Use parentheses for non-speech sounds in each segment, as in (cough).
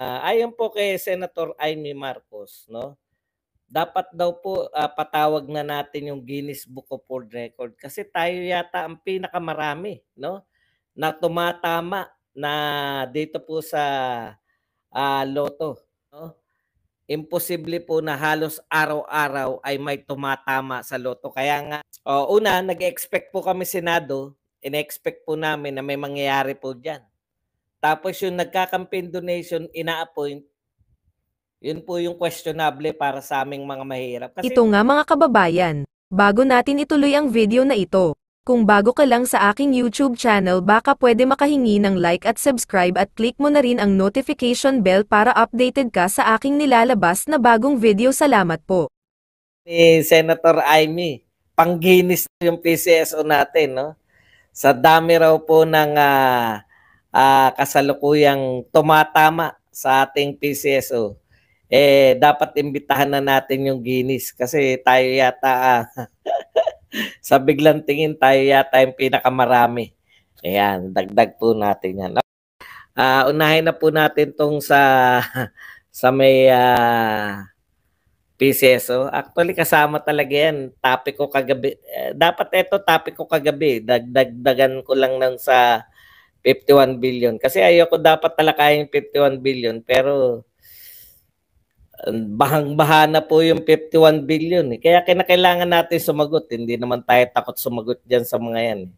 Uh, ayon po kay Senator Amy Marcos, no? Dapat daw po uh, patawag na natin yung Guinness Book of World Record kasi tayo yata ang pinakamarami, no? Na tumatama na dito po sa uh, loto, no? imposible po na halos araw-araw ay may tumatama sa loto. Kaya nga, oh, una, nag-expect po kami Senado, in-expect po namin na may mangyayari po dyan. Tapos yung nagkakampaign donation, ina-appoint, yun po yung questionable para sa aming mga mahirap. Kasi, ito nga mga kababayan, bago natin ituloy ang video na ito, kung bago ka lang sa aking YouTube channel baka pwede makahingi ng like at subscribe at click mo na rin ang notification bell para updated ka sa aking nilalabas na bagong video. Salamat po. Ni Senator Amy, pangginis yung PCSO natin. No? Sa dami raw po ng uh, uh, kasalukuyang tumatama sa ating PCSO, eh dapat imbitahan na natin yung Guinness kasi tayo yata ah, (laughs) sa biglang tingin tayo yata yung pinakamarami. Ayan, dagdag po natin yan. Uh, unahin na po natin tong sa (laughs) sa may uh, ah, PCSO. Actually, kasama talaga yan. Topic ko kagabi. Eh, dapat ito topic ko kagabi. Dagdagdagan ko lang ng sa 51 billion. Kasi ayoko dapat talakayin 51 billion pero um, bahang-baha na po yung 51 billion. Eh. Kaya kinakailangan natin sumagot. Hindi naman tayo takot sumagot dyan sa mga yan. Eh.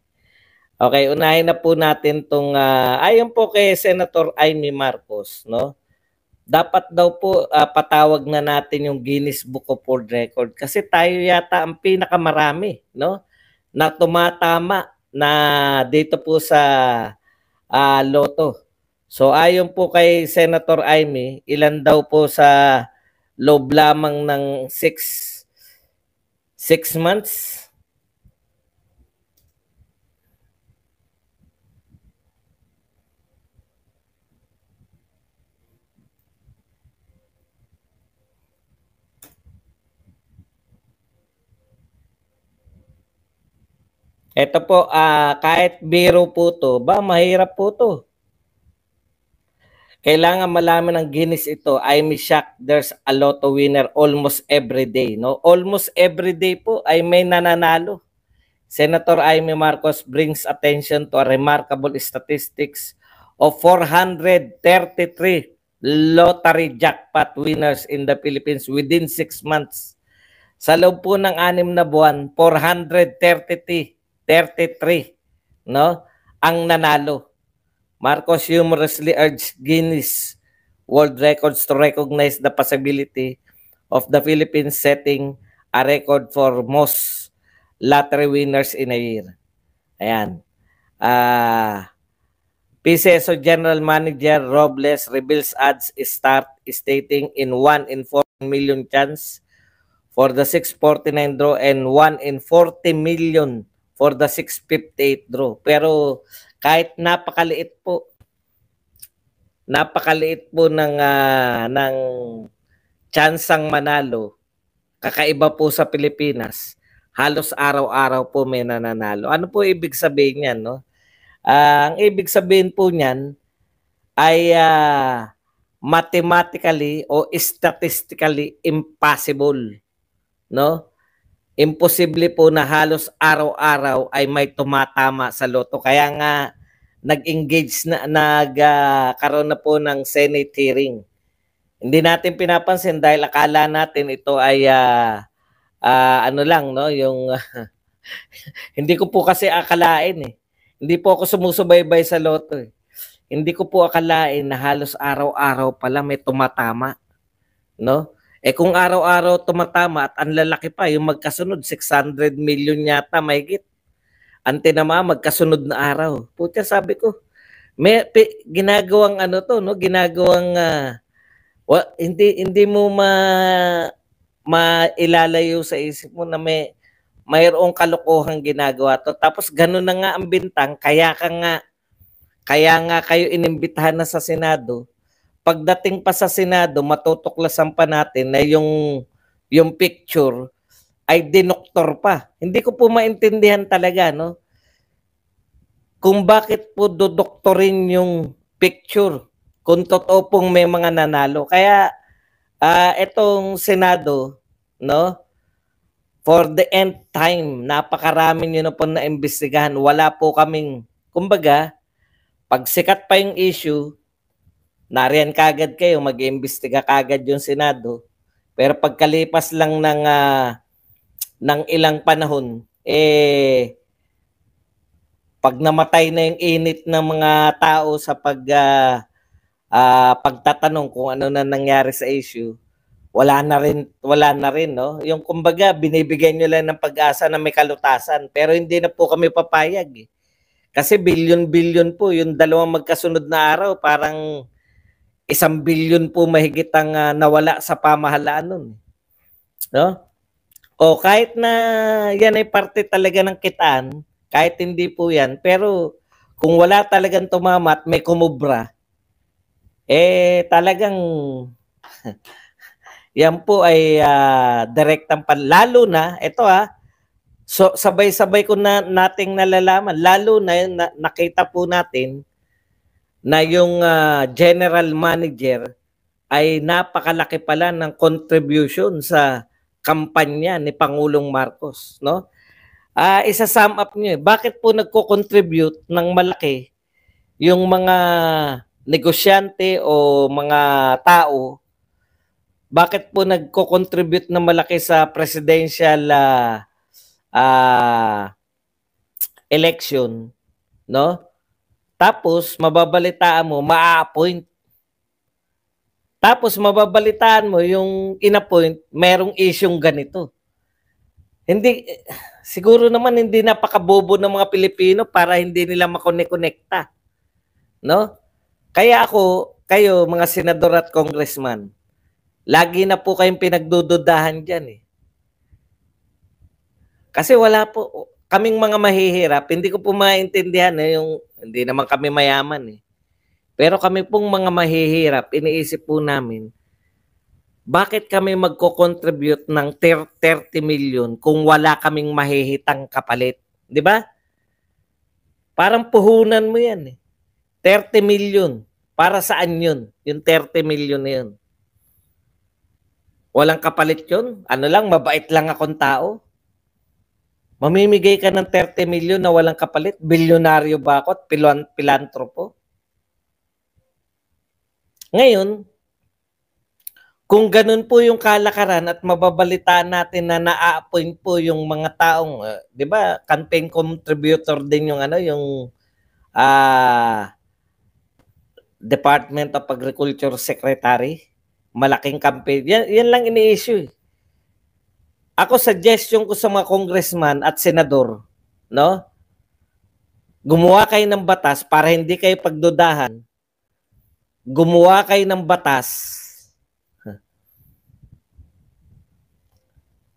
Okay, unahin na po natin tong uh, ayon po kay Senator Amy Marcos, no? Dapat daw po uh, patawag na natin yung Guinness Book of World Record kasi tayo yata ang pinakamarami, no? Na tumatama na dito po sa uh, ah, loto. So ayon po kay Senator Aimee, ilan daw po sa loob lamang ng 6 6 months Ito po, uh, kahit biro po to, ba mahirap po to. Kailangan malaman ng Guinness ito. I'm shocked there's a lot of winner almost every day. No? Almost every day po ay may nananalo. Senator Amy Marcos brings attention to a remarkable statistics of 433 lottery jackpot winners in the Philippines within 6 months. Sa loob po ng 6 na buwan, 433 33 no ang nanalo. Marcos humorously urged Guinness World Records to recognize the possibility of the Philippines setting a record for most lottery winners in a year. Ayan. Uh, ah, PCSO General Manager Robles reveals ads start stating in 1 in 4 million chance for the 649 draw and 1 in 40 million for the 658 draw. Pero kahit napakaliit po napakaliit po ng uh, ng tsansang manalo. Kakaiba po sa Pilipinas. Halos araw-araw po may nananalo. Ano po ibig sabihin niyan, no? Uh, ang ibig sabihin po niyan ay uh, mathematically o statistically impossible, no? imposible po na halos araw-araw ay may tumatama sa loto. Kaya nga nag-engage na nagkaroon ah, uh, na po ng Senate hearing. Hindi natin pinapansin dahil akala natin ito ay uh, uh, ano lang no yung (laughs) hindi ko po kasi akalain eh. Hindi po ako sumusubaybay sa loto eh. Hindi ko po akalain na halos araw-araw pala may tumatama no? Eh kung araw-araw tumatama at ang lalaki pa, yung magkasunod, 600 million yata Ante na tinama, magkasunod na araw. Putya, sabi ko, may pe, ginagawang ano to, no? Ginagawang uh, ah, well, hindi hindi mo ma mailalayo sa isip mo na may mayroong kalokohan ginagawa to. Tapos ganun na nga ang bintang, kaya ka nga kaya nga kayo inimbitahan na sa Senado pagdating pa sa Senado, matutuklasan pa natin na yung, yung picture ay dinoktor pa. Hindi ko po maintindihan talaga, no? Kung bakit po dodoktorin yung picture kung totoo pong may mga nanalo. Kaya uh, itong Senado, no? For the end time, napakarami nyo na po naimbestigahan. Wala po kaming, kumbaga, pag sikat pa yung issue, nariyan kagad kayo, mag-iimbestiga kagad yung Senado. Pero pagkalipas lang ng uh, ng ilang panahon, eh pag namatay na yung init ng mga tao sa pag uh, uh, pagtatanong kung ano na nangyari sa issue, wala na rin wala na rin no. Yung kumbaga binibigyan niyo lang ng pag-asa na may kalutasan, pero hindi na po kami papayag. Eh. Kasi billion-billion po yung dalawang magkasunod na araw, parang isang bilyon po mahigit ang uh, nawala sa pamahalaan nun. Eh. No? O kahit na yan ay parte talaga ng kitaan, kahit hindi po yan, pero kung wala talagang tumama at may kumubra, eh talagang (laughs) yan po ay uh, direktang pan. Lalo na, ito ah, so, sabay-sabay ko na nating nalalaman, lalo na, na nakita po natin na yung uh, general manager ay napakalaki pala ng contribution sa kampanya ni Pangulong Marcos, no? Ah, uh, isa-sum up niyo, eh. bakit po nagko-contribute ng malaki yung mga negosyante o mga tao? Bakit po nagko-contribute ng malaki sa presidential uh, uh, election, no? Tapos, mababalitaan mo, ma-appoint. Tapos, mababalitaan mo yung inappoint, merong isyong ganito. Hindi, siguro naman hindi napakabobo ng mga Pilipino para hindi nila makonekonekta. No? Kaya ako, kayo mga senador at congressman, lagi na po kayong pinagdududahan dyan eh. Kasi wala po, kaming mga mahihirap, hindi ko po maintindihan eh, yung hindi naman kami mayaman eh. Pero kami pong mga mahihirap, iniisip po namin, bakit kami magko-contribute ng 30 million kung wala kaming mahihitang kapalit? Di ba? Parang puhunan mo yan eh. 30 million. Para saan yun? Yung 30 million na yun. Walang kapalit yun. Ano lang, mabait lang akong tao. Mamimigay ka ng 30 million na walang kapalit? Bilyonaryo ba ako at pilan pilantropo? Ngayon, kung ganun po yung kalakaran at mababalitaan natin na naa-appoint po yung mga taong, uh, 'di ba? Campaign contributor din yung ano, yung uh, Department of Agriculture Secretary. Malaking campaign. Yan, yan lang ini-issue. Eh. Ako suggestion ko sa mga congressman at senador, no? Gumawa kayo ng batas para hindi kayo pagdudahan. Gumawa kayo ng batas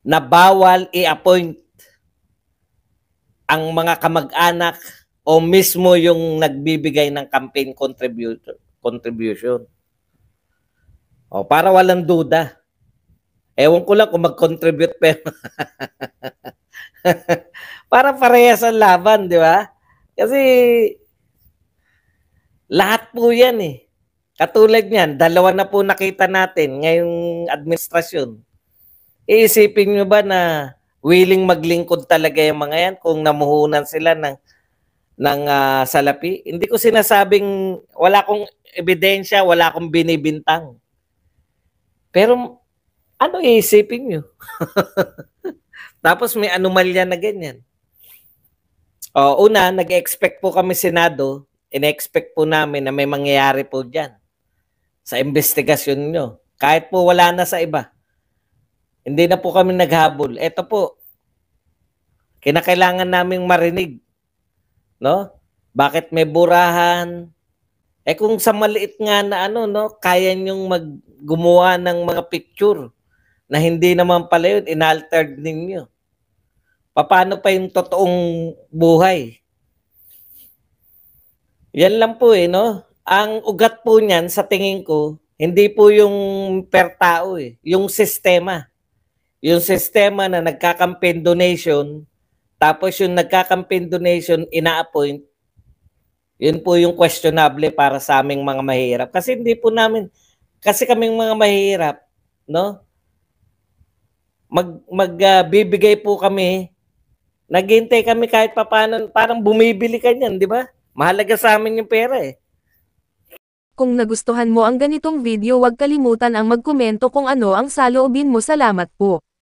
na bawal i-appoint ang mga kamag-anak o mismo yung nagbibigay ng campaign contributor, contribution. O, para walang duda. Ewan ko lang kung mag-contribute pero (laughs) Para parehas ang laban, di ba? Kasi lahat po yan eh. Katulad niyan, dalawa na po nakita natin ngayong administrasyon. Iisipin nyo ba na willing maglingkod talaga yung mga yan kung namuhunan sila ng ng uh, salapi. Hindi ko sinasabing wala akong ebidensya, wala akong binibintang. Pero ano iisipin nyo? (laughs) Tapos may anomalya na ganyan. O, una, nag-expect po kami Senado, in-expect po namin na may mangyayari po dyan sa investigasyon nyo. Kahit po wala na sa iba. Hindi na po kami naghabol. Ito po, kinakailangan naming marinig. No? Bakit may burahan? Eh kung sa maliit nga na ano, no, kaya nyong mag gumawa ng mga picture na hindi naman pala yun, inaltered ninyo. Paano pa yung totoong buhay? Yan lang po eh, no? Ang ugat po niyan, sa tingin ko, hindi po yung per tao eh, yung sistema. Yung sistema na nagkakampaign donation, tapos yung nagkakampaign donation, ina-appoint, yun po yung questionable para sa aming mga mahirap. Kasi hindi po namin, kasi kaming mga mahirap, no? mag magbibigay uh, po kami. Naghintay kami kahit papaano, parang bumibili ka niyan, di ba? Mahalaga sa amin yung pera eh. Kung nagustuhan mo ang ganitong video, huwag kalimutan ang magkomento kung ano ang saloobin mo. Salamat po.